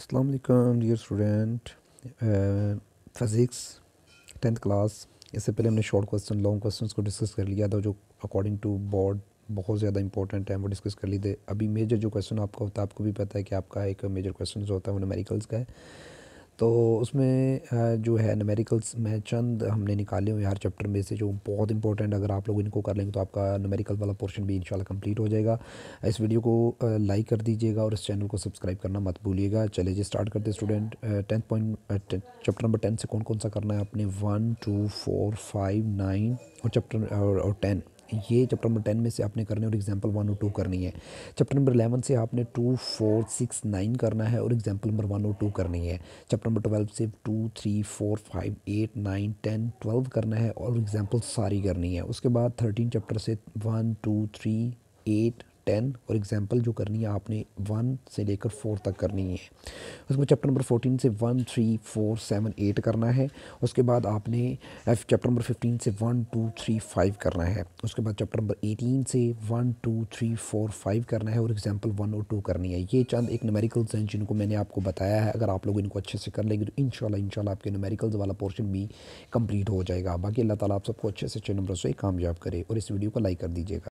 Aslam dear student physics tenth class इससे पहले हमने शॉर्ट क्वेश्चन लॉन्ग क्वेश्चन को डिस्कस कर लिया था जो अकॉर्डिंग टू बोर्ड बहुत ज़्यादा इंपॉर्टेंट है वो डिस्कस कर लिए थे अभी मेजर जो क्वेश्चन आपका होता है आपको भी पता है कि आपका एक मेजर क्वेश्चन जो होता है वो न्यूमेरिकल्स का है तो उसमें जो है नमेरिकल्स मैं चंद हमने निकाले हुए हर चैप्टर में से जो बहुत इंपॉर्टेंट अगर आप लोग इनको कर लेंगे तो आपका नमेरिकल वाला पोर्शन भी इंशाल्लाह कंप्लीट हो जाएगा इस वीडियो को लाइक कर दीजिएगा और इस चैनल को सब्सक्राइब करना मत भूलिएगा चले जी स्टार्ट करते student tenth point chapter number ten से कौन कौन सा करना है आपने one two four five nine और चैप्टर और टेन ये चैप्टर नंबर टेन में से आपने करने और एग्जाम्पल वन और टू करनी है चैप्टर नंबर अलेवन से आपने टू फोर सिक्स नाइन करना है और एग्जाम्पल नंबर वन और टू करनी है चैप्टर नंबर ट्वेल्व से two three four five eight nine ten twelve करना है और एग्जाम्पल सारी करनी है उसके बाद थर्टीन चैप्टर से one two three eight ten और एग्जाम्पल जो करनी है आपने वन से लेकर फोर तक करनी है उसमें चैप्टर नंबर फोर्टीन से one three four seven eight करना है उसके बाद आपने चैप्टर नंबर फिफ्टीन से वन टू थ्री फाइव करना है उसके बाद चैप्टर नंबर एटीन से one two three four five करना है और एग्जाम्पल वन और टू करनी है ये चंद एक नमेरिकल्स हैं जिनको मैंने आपको बताया है अगर आप लोग इनको अच्छे से कर लेंगे तो इन इनशाला आपके नमेरिकल्स वाला पोर्शन भी कम्प्लीट हो जाएगा बाकी अल्लाह ताला आप सबको अच्छे से अच्छे नंबरों से कामयाब करे और इस वीडियो को लाइक कर दीजिएगा